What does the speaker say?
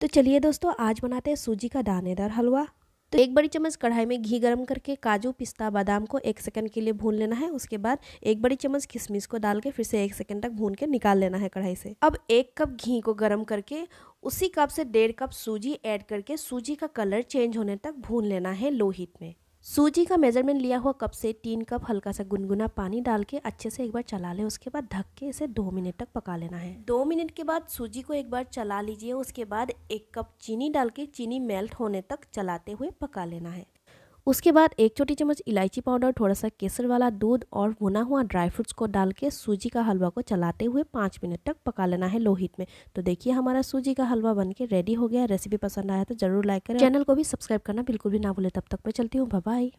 तो चलिए दोस्तों आज बनाते हैं सूजी का दानेदार हलवा तो एक बड़ी चम्मच कढ़ाई में घी गरम करके काजू पिस्ता बादाम को एक सेकंड के लिए भून लेना है उसके बाद एक बड़ी चम्मच किशमिश को डाल के फिर से एक सेकंड तक भून के निकाल लेना है कढ़ाई से अब एक कप घी को गरम करके उसी कप से डेढ़ कप सूजी ऐड करके सूजी का कलर चेंज होने तक भून लेना है लो हीट में सूजी का मेजरमेंट लिया हुआ कप से तीन कप हल्का सा गुनगुना पानी डाल के अच्छे से एक बार चला ले उसके बाद ढक के इसे दो मिनट तक पका लेना है दो मिनट के बाद सूजी को एक बार चला लीजिए उसके बाद एक कप चीनी डाल के चीनी मेल्ट होने तक चलाते हुए पका लेना है उसके बाद एक छोटी चम्मच इलायची पाउडर थोड़ा सा केसर वाला दूध और भुना हुआ ड्राई फ्रूट्स को डाल के सूजी का हलवा को चलाते हुए पाँच मिनट तक पका लेना है लोहित में तो देखिए हमारा सूजी का हलवा बन के रेडी हो गया रेसिपी पसंद आया तो जरूर लाइक करें चैनल को भी सब्सक्राइब करना बिल्कुल भी ना भूले तब तक मैं चलती हूँ बाय